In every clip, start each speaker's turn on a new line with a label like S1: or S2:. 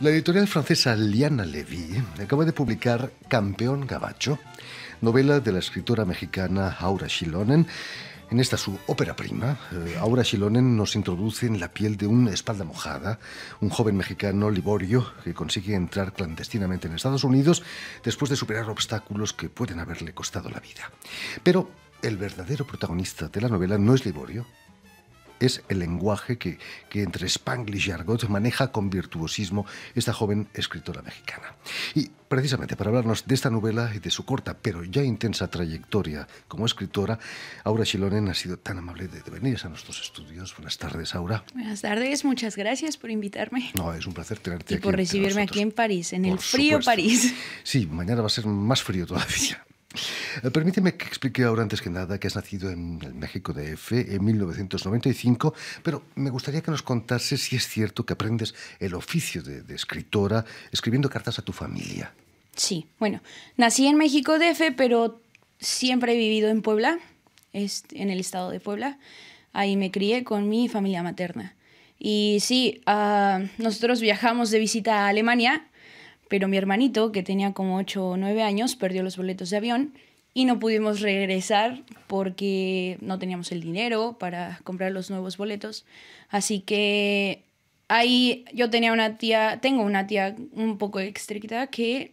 S1: La editorial francesa Liana Levy acaba de publicar Campeón Gabacho, novela de la escritora mexicana Aura Shilonen. En esta su ópera prima, eh, Aura Shilonen nos introduce en la piel de una espalda mojada, un joven mexicano liborio que consigue entrar clandestinamente en Estados Unidos después de superar obstáculos que pueden haberle costado la vida. Pero el verdadero protagonista de la novela no es liborio, es el lenguaje que, entre spanglish y argot maneja con virtuosismo esta joven escritora mexicana. Y precisamente para hablarnos de esta novela y de su corta pero ya intensa trayectoria como escritora, Aura Chilonen ha sido tan amable de, venir a nuestros estudios. Buenas tardes, Aura.
S2: Buenas tardes, muchas gracias por invitarme. No, es
S1: un placer tenerte y aquí. Y por recibirme
S2: aquí en París, en el frío París.
S1: Sí, mañana va a ser más frío todavía. Eh, permíteme que explique ahora antes que nada que has nacido en el México de Efe, en 1995, pero me gustaría que nos contase si es cierto que aprendes el oficio de, escritora escribiendo
S2: cartas a tu familia. Sí, bueno, nací en México de Efe, pero siempre he vivido en Puebla, en el estado de Puebla. Ahí me crié con mi familia materna. Y sí, ah, nosotros viajamos de visita a Alemania pero mi hermanito, que tenía como 8 o 9 años, perdió los boletos de avión y no pudimos regresar porque no teníamos el dinero para comprar los nuevos boletos. Así que ahí yo tenía una tía, tengo una tía un poco estricta que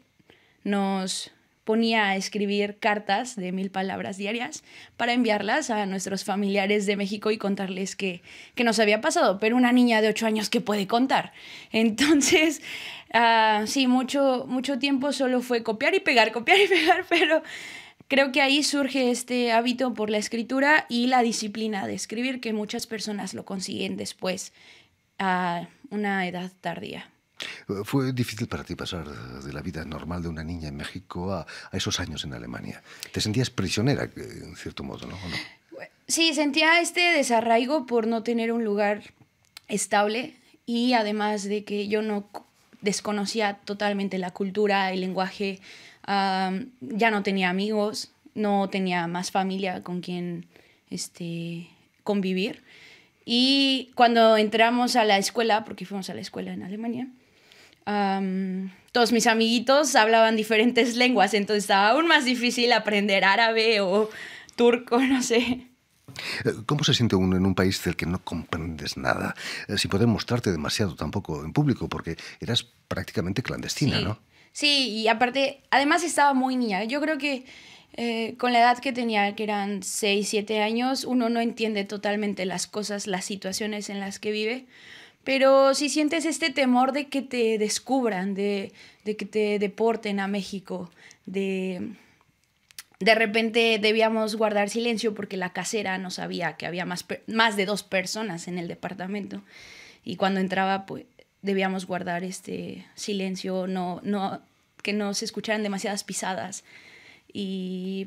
S2: nos ponía a escribir cartas de mil palabras diarias para enviarlas a nuestros familiares de México y contarles qué nos había pasado, pero una niña de ocho años que puede contar. Entonces, ah, sí, mucho, mucho tiempo solo fue copiar y pegar, copiar y pegar, pero creo que ahí surge este hábito por la escritura y la disciplina de escribir que muchas personas lo consiguen después a una edad tardía.
S1: Eh, fue difícil para ti pasar de la vida normal de una niña en México a, esos años en Alemania. Te sentías prisionera, eh, en cierto modo, ¿no?
S2: Sí, sentía este desarraigo por no tener un lugar estable y además de que yo no desconocía totalmente la cultura, el lenguaje, ya no tenía amigos, no tenía más familia con quien este, convivir. Y cuando entramos a la escuela, porque fuimos a la escuela en Alemania, todos mis amiguitos hablaban diferentes lenguas, entonces estaba aún más difícil aprender árabe o turco, no sé.
S1: Eh, ¿Cómo se siente uno en un país del que no comprendes nada? Eh, si puede mostrarte demasiado tampoco en público, porque eras prácticamente clandestina, ¿no?
S2: Sí, y aparte, además estaba muy niña. Yo creo que eh, con la edad que tenía, que eran 6, 7 años, uno no entiende totalmente las cosas, las situaciones en las que vive. Pero si sientes este temor de que te descubran, de, que te deporten a México, de... De repente debíamos guardar silencio porque la casera no sabía que había más, más de dos personas en el departamento. Y cuando entraba, pues debíamos guardar este silencio, no, no, que no se escucharan demasiadas pisadas.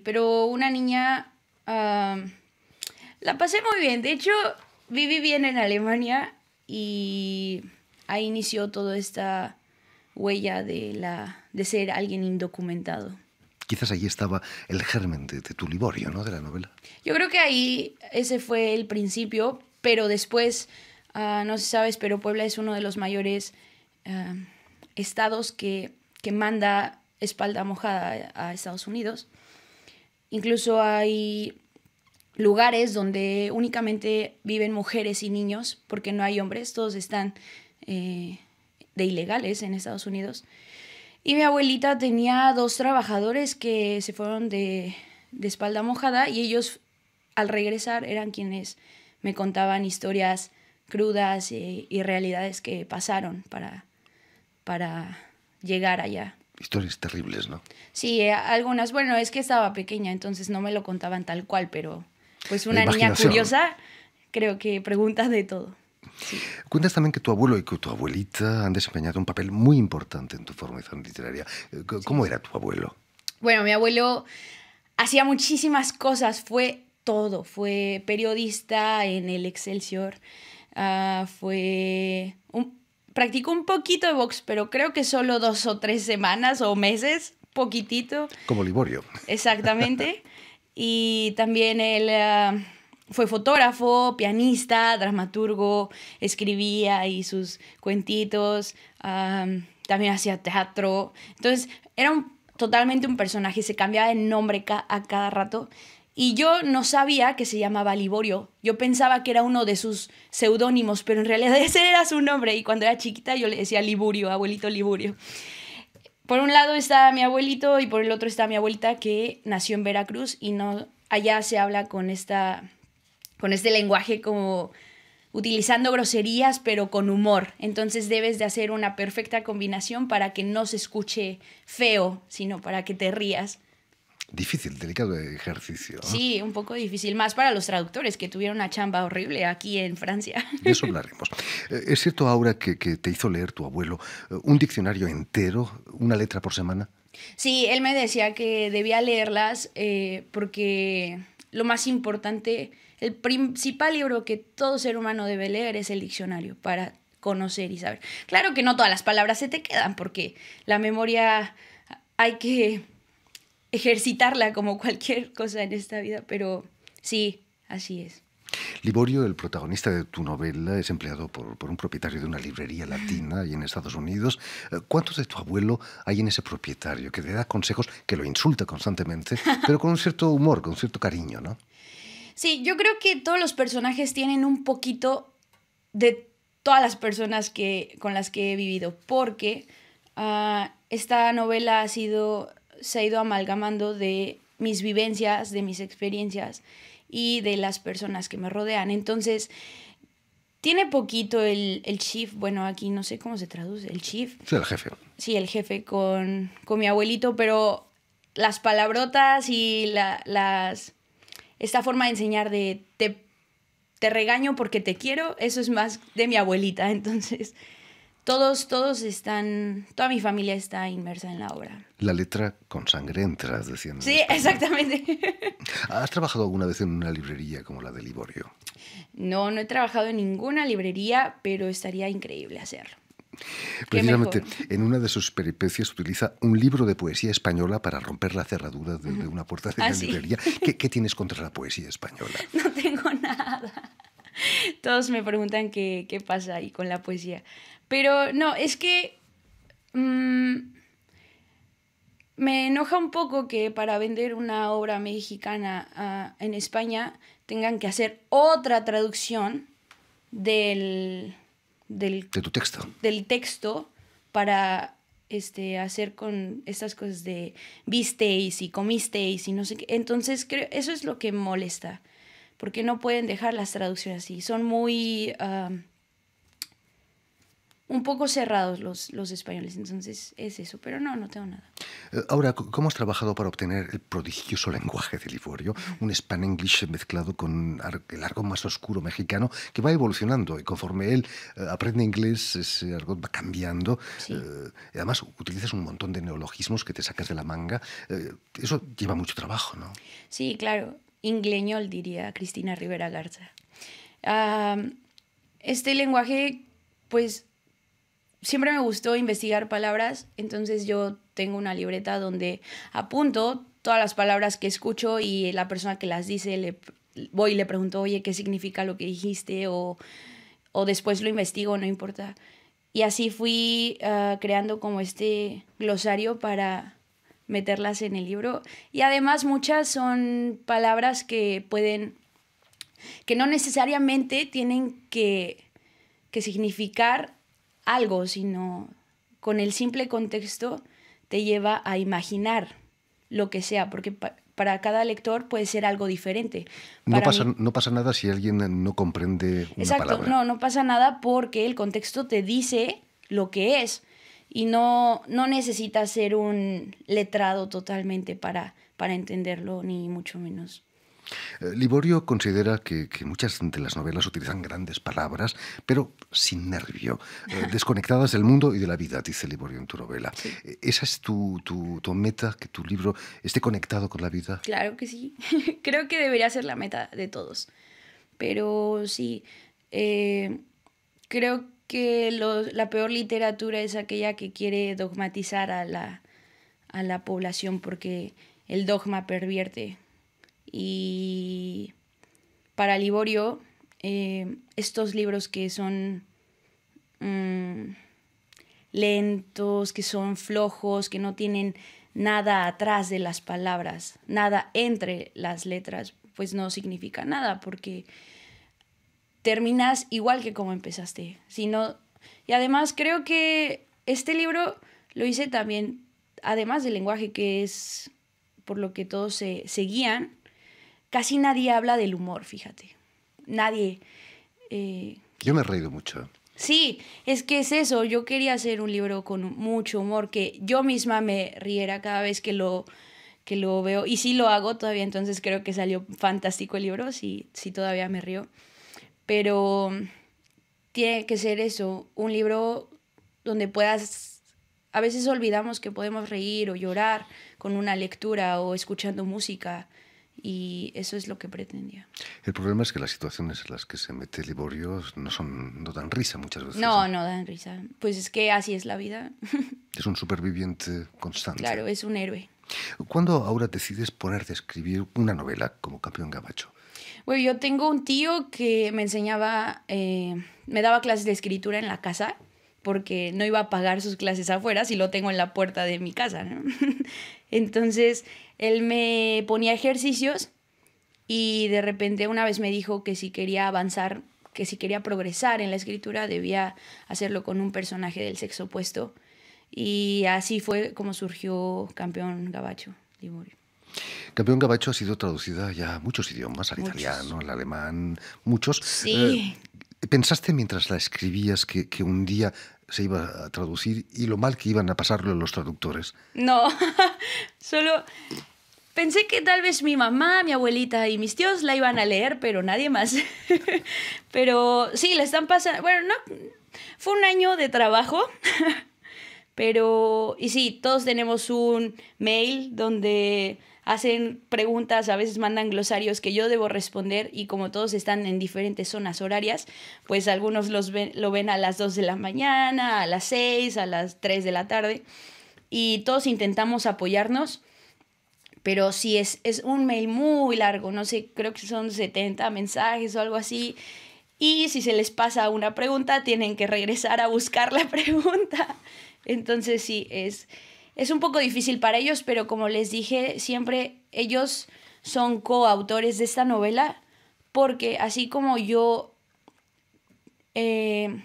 S2: pero una niña, ah, la pasé muy bien. De hecho, viví bien en Alemania y ahí inició toda esta huella de, la, de ser alguien indocumentado.
S1: Quizás allí estaba el germen de, tu liborio, ¿no? De la novela.
S2: Yo creo que ahí ese fue el principio, pero después, ah, no se si sabes, pero Puebla es uno de los mayores ah, estados que, que manda espalda mojada a Estados Unidos. Incluso hay lugares donde únicamente viven mujeres y niños, porque no hay hombres, todos están eh, de ilegales en Estados Unidos. Y mi abuelita tenía dos trabajadores que se fueron de, espalda mojada y ellos al regresar eran quienes me contaban historias crudas y, realidades que pasaron para, para llegar allá.
S1: Historias terribles, ¿no?
S2: Sí, eh, algunas. Bueno, es que estaba pequeña, entonces no me lo contaban tal cual, pero pues una niña curiosa, creo que preguntas de todo.
S1: Cuentas también que tu abuelo y que tu abuelita han desempeñado un papel muy importante en tu formación literaria. Eh, ¿Cómo era tu abuelo?
S2: Bueno, mi abuelo hacía muchísimas cosas, fue todo, fue periodista en el Excelsior, ah, fue practicó un poquito de box, pero creo que solo dos o tres semanas o meses, poquitito. Como Liborio. Exactamente. y también él ah, fue fotógrafo, pianista, dramaturgo, escribía y sus cuentitos, ah, también hacía teatro. Entonces era totalmente un personaje, se cambiaba de nombre a cada rato. Y yo no sabía que se llamaba Liborio. Yo pensaba que era uno de sus seudónimos, pero en realidad ese era su nombre. Y cuando era chiquita yo le decía Liburio, abuelito Liburio por un lado está mi abuelito y por el otro está mi abuelita que nació en Veracruz y no allá se habla con esta con este lenguaje como utilizando groserías pero con humor. Entonces debes de hacer una perfecta combinación para que no se escuche feo, sino para que te rías
S1: difícil, delicado ejercicio. Sí,
S2: un poco difícil, más para los traductores que tuvieron una chamba horrible aquí en Francia.
S1: De eso hablaremos. Eh, ¿Es cierto, Aura, que, te hizo leer tu abuelo eh, un diccionario entero, una letra por semana?
S2: Sí, él me decía que debía leerlas eh, porque lo más importante, el principal libro que todo ser humano debe leer es el diccionario para conocer y saber. Claro que no todas las palabras se te quedan porque la memoria hay que ejercitarla como cualquier cosa en esta vida, pero sí, así es.
S1: Liborio, el protagonista de tu novela, es empleado por, por, un propietario de una librería latina y en Estados Unidos. ¿Cuántos de tu abuelo hay en ese propietario que te da consejos, que lo insulta constantemente, pero con un cierto humor, con cierto cariño, ¿no?
S2: Sí, yo creo que todos los personajes tienen un poquito de todas las personas que, con las que he vivido, porque ah, esta novela ha sido se ha ido amalgamando de mis vivencias, de mis experiencias y de las personas que me rodean. Entonces, tiene poquito el, el chief, bueno, aquí no sé cómo se traduce, el chief. Sí, el jefe. Sí, el jefe con, con mi abuelito, pero las palabrotas y la, las... Esta forma de enseñar de te, te regaño porque te quiero, eso es más de mi abuelita, entonces todos, todos están, toda mi familia está inmersa en la obra.
S1: La letra con sangre entras, decían.
S2: Sí, exactamente.
S1: ¿Has trabajado alguna vez en una librería como la de Liborio?
S2: No, no he trabajado en ninguna librería, pero estaría increíble hacerlo. Precisamente,
S1: en una de sus peripecias utiliza un libro de poesía española para romper la cerradura de, una puerta de ah, la librería. ¿Qué, ¿Qué, tienes contra la poesía española? No tengo
S2: nada. Todos me preguntan qué, qué pasa ahí con la poesía. Pero no, es que mm, me enoja un poco que para vender una obra mexicana ah, en España tengan que hacer otra traducción del, del, de texto. Del texto para este, hacer con estas cosas de visteis y comisteis y no sé qué. Entonces, creo, eso es lo que molesta, porque no pueden dejar las traducciones así. Son muy... Ah, un poco cerrados los, españoles. Entonces es eso, pero no, no tengo nada.
S1: Eh, Ahora, ¿cómo has trabajado para obtener el prodigioso lenguaje de Liborio? Un span English mezclado con el argot más oscuro mexicano que va evolucionando y conforme él eh, aprende inglés, ese argot va cambiando. Eh, además, utilizas un montón de neologismos que te sacas de la manga. eso lleva mucho trabajo, ¿no?
S2: Sí, claro. Ingleñol, diría Cristina Rivera Garza. Ah, este lenguaje, pues siempre me gustó investigar palabras, entonces yo tengo una libreta donde apunto todas las palabras que escucho y la persona que las dice le voy y le pregunto, oye, ¿qué significa lo que dijiste? O, después lo investigo, no importa. Y así fui ah, creando como este glosario para meterlas en el libro. Y además muchas son palabras que pueden, que no necesariamente tienen que, que significar algo, sino con el simple contexto te lleva a imaginar lo que sea, porque para cada lector puede ser algo diferente. no, pasa,
S1: nada si alguien no comprende una Exacto,
S2: no, no pasa nada porque el contexto te dice lo que es y no, no necesitas ser un letrado totalmente para, para entenderlo, ni mucho menos.
S1: Eh, Liborio considera que, muchas de las novelas utilizan grandes palabras, pero sin nervio, eh, desconectadas del mundo y de la vida, dice Liborio en tu novela. Eh, ¿Esa es tu, meta, que tu libro esté conectado con la vida?
S2: Claro que sí. Creo que debería ser la meta de todos. Pero sí, creo que la peor literatura es aquella que quiere dogmatizar a la población porque el dogma pervierte y para Liborio, eh, estos libros que son mm, lentos, que son flojos, que no tienen nada atrás de las palabras, nada entre las letras, pues no significa nada porque terminas igual que como empezaste. y además creo que este libro lo hice también, además del lenguaje que es por lo que todos se, se guían, Casi nadie habla del humor, fíjate. Nadie. Eh,
S1: yo me he reído mucho.
S2: Sí, es que es eso. Yo quería hacer un libro con mucho humor, que yo misma me riera cada vez que lo, que lo veo. Y sí lo hago todavía, entonces creo que salió fantástico el libro, sí, sí todavía me río. Pero tiene que ser eso, un libro donde puedas... A veces olvidamos que podemos reír o llorar con una lectura o escuchando música y eso es lo que pretendía.
S1: El problema es que las situaciones en las que se mete Liborio no, son, no dan risa muchas veces. No,
S2: no, dan risa. Pues es que así es la vida.
S1: Es un superviviente constante. Claro,
S2: es un héroe.
S1: ¿Cuándo ahora decides ponerte a escribir una novela como Campeón Gabacho?
S2: Bueno, yo tengo un tío que me enseñaba, eh, me daba clases de escritura en la casa porque no iba a pagar sus clases afuera si lo tengo en la puerta de mi casa. ¿no? Entonces, él me ponía ejercicios y de repente una vez me dijo que si quería avanzar, que si quería progresar en la escritura, debía hacerlo con un personaje del sexo opuesto. Y así fue como surgió Campeón Gabacho
S1: Campeón Gabacho ha sido traducida ya a muchos idiomas, al italiano, al alemán, muchos. Sí. Eh, ¿Pensaste mientras la escribías que, que un día se iba a traducir y lo mal que iban a pasarlo los traductores.
S2: No, solo pensé que tal vez mi mamá, mi abuelita y mis tíos la iban a leer, pero nadie más. pero sí, la están pasando. Bueno, no, fue un año de trabajo. pero, y sí, todos tenemos un mail donde hacen preguntas, a veces mandan glosarios que yo debo responder y como todos están en diferentes zonas horarias, pues algunos los ven, lo ven a las 2 de la mañana, a las 6, a las 3 de la tarde y todos intentamos apoyarnos. Pero si es, es un mail muy largo, no sé, creo que son 70 mensajes o algo así. Y si se les pasa una pregunta, tienen que regresar a buscar la pregunta. Entonces sí, es, es un poco difícil para ellos, pero como les dije, siempre ellos son coautores de esta novela, porque así como yo eh,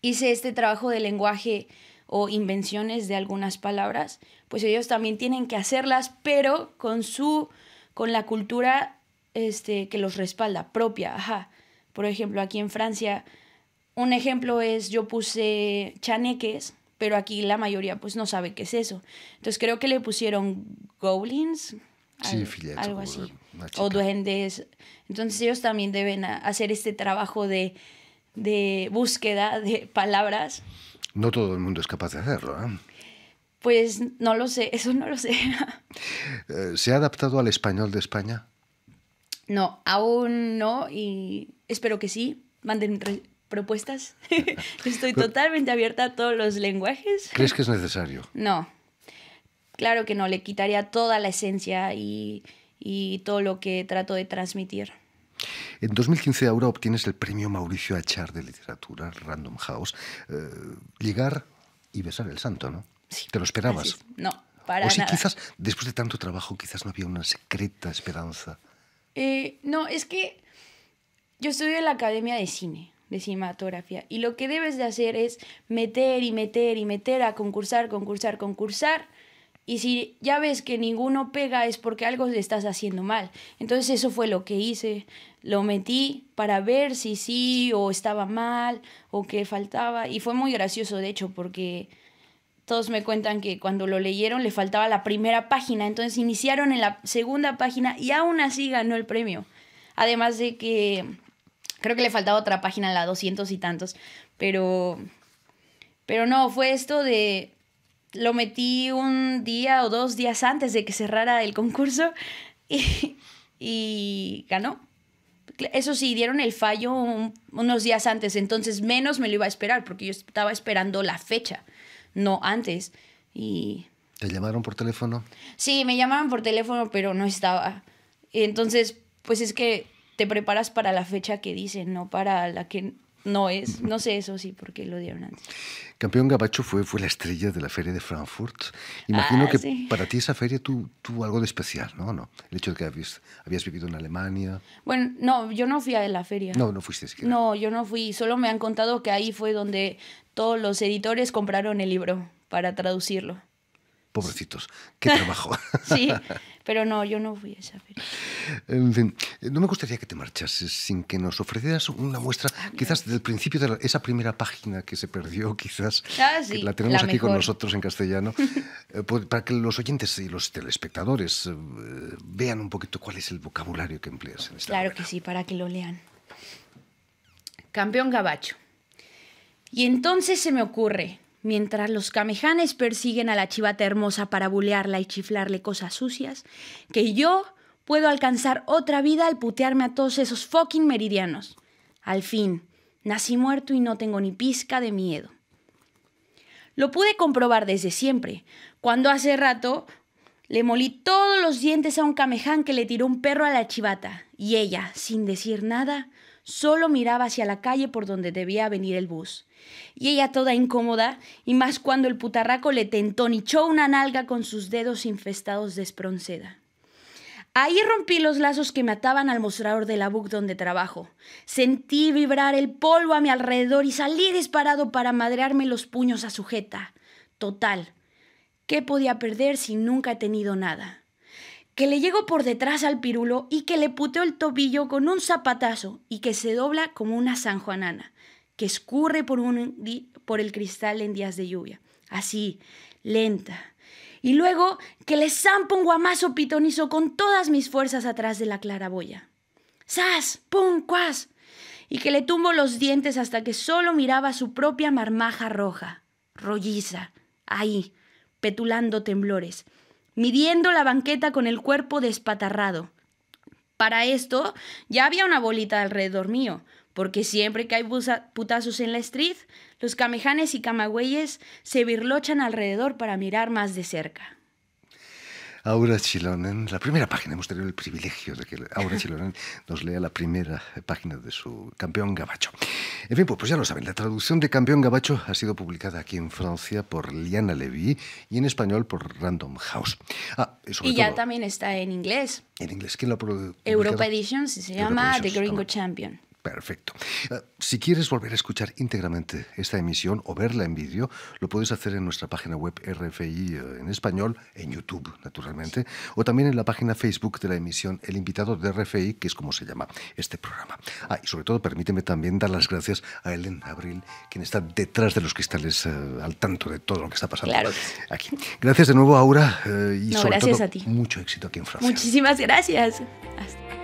S2: hice este trabajo de lenguaje o invenciones de algunas palabras, pues ellos también tienen que hacerlas, pero con su con la cultura este que los respalda propia, ajá. Por ejemplo, aquí en Francia un ejemplo es yo puse chaneques pero aquí la mayoría pues no sabe qué es eso. Entonces creo que le pusieron goblins, algo así, o duendes. Entonces ellos también deben hacer este trabajo de, de, búsqueda de palabras.
S1: No todo el mundo es capaz de hacerlo, ¿eh?
S2: Pues no lo sé, eso no lo sé.
S1: Eh, ¿Se ha adaptado al español de España?
S2: No, aún no y espero que sí. Manden propuestas. Estoy totalmente abierta a todos los lenguajes.
S1: ¿Crees que es necesario?
S2: No. Claro que no, le quitaría toda la esencia y, todo lo que trato de transmitir.
S1: En 2015, Aura, obtienes el premio Mauricio Achar de Literatura, Random House. Eh, llegar y besar el santo, ¿no? Sí, ¿Te lo esperabas?
S2: No, para o si quizás,
S1: después de tanto trabajo, quizás no había una secreta esperanza.
S2: Eh, no, es que yo estudié en la Academia de Cine de cinematografía. Y lo que debes de hacer es meter y meter y meter a concursar, concursar, concursar. Y si ya ves que ninguno pega es porque algo le estás haciendo mal. Entonces eso fue lo que hice. Lo metí para ver si sí o estaba mal o qué faltaba. Y fue muy gracioso, de hecho, porque todos me cuentan que cuando lo leyeron le faltaba la primera página. Entonces iniciaron en la segunda página y aún así ganó el premio. Además de que Creo que le faltaba otra página, la 200 y tantos. Pero. Pero no, fue esto de. Lo metí un día o dos días antes de que cerrara el concurso y, y ganó. Eso sí, dieron el fallo unos días antes, entonces menos me lo iba a esperar porque yo estaba esperando la fecha, no antes. Y...
S1: ¿Te llamaron por teléfono?
S2: Sí, me llamaron por teléfono, pero no estaba. Entonces, pues es que te preparas para la fecha que dicen, no para la que no es. No sé eso sí, porque lo dieron antes.
S1: Campeón Gabacho fue, fue la estrella de la feria de Frankfurt. Imagino ah, que para ti esa feria tuvo algo de especial, ¿no? ¿no? El hecho de que habías, vivido en Alemania.
S2: Bueno, no, yo no fui a la feria. No, no fuiste No, yo no fui. Solo me han contado que ahí fue donde todos los editores compraron el libro para traducirlo.
S1: Pobrecitos, qué trabajo. sí,
S2: pero no, yo no voy a esa
S1: En fin, eh, no me gustaría que te marchases sin que nos ofrecieras una muestra, ah, quizás del principio de esa primera página que se perdió, quizás, ah, la tenemos aquí con nosotros en castellano, eh, pues, para que los oyentes y los telespectadores eh, vean un poquito cuál es el vocabulario que empleas en esta
S2: Claro que sí, para que lo lean. Campeón Gabacho. Y entonces se me ocurre, Mientras los camejanes persiguen a la chivata hermosa para bulearla y chiflarle cosas sucias, que yo puedo alcanzar otra vida al putearme a todos esos fucking meridianos. Al fin, nací muerto y no tengo ni pizca de miedo. Lo pude comprobar desde siempre, cuando hace rato le molí todos los dientes a un cameján que le tiró un perro a la chivata, y ella, sin decir nada, Solo miraba hacia la calle por donde debía venir el bus. Y ella toda incómoda, y más cuando el putarraco le tentó tentonichó una nalga con sus dedos infestados de espronceda. Ahí rompí los lazos que me ataban al mostrador de la BUC donde trabajo. Sentí vibrar el polvo a mi alrededor y salí disparado para madrearme los puños a sujeta. Total, ¿qué podía perder si nunca he tenido nada? que le llego por detrás al pirulo y que le puteo el tobillo con un zapatazo y que se dobla como una sanjuanana, que escurre por, un, por el cristal en días de lluvia, así, lenta. Y luego que le zampo un guamazo pitonizo con todas mis fuerzas atrás de la claraboya. ¡Sas! ¡Pum! ¡Cuas! Y que le tumbo los dientes hasta que solo miraba su propia marmaja roja, rolliza, ahí, petulando temblores midiendo la banqueta con el cuerpo despatarrado. Para esto ya había una bolita alrededor mío, porque siempre que hay putazos en la street, los camejanes y camagüeyes se birlochan alrededor para mirar más de cerca.
S1: Aura Chilonen, la primera página, hemos tenido el privilegio de que Aura Chilonen nos lea la primera página de su Campeón Gabacho. En fin, pues, pues, ya lo saben, la traducción de Campeón Gabacho ha sido publicada aquí en Francia por Liana Levy y en español por Random House. Ah, y, ya
S2: también está en inglés.
S1: En inglés, ¿quién lo ha Europa
S2: Edition, si se llama The Gringo Champion.
S1: Perfecto. Ah, si quieres volver a escuchar íntegramente esta emisión o verla en vídeo, lo puedes hacer en nuestra página web RFI eh, en español, en YouTube, naturalmente, o también en la página Facebook de la emisión El Invitado de RFI, que es como se llama este programa. Ah, y sobre todo, permíteme también dar las gracias a Ellen Abril, quien está detrás de los cristales eh, al tanto de todo lo que está pasando aquí. Gracias de nuevo, Aura, eh, y no, sobre todo, mucho éxito aquí en Francia. Muchísimas
S2: gracias. Hasta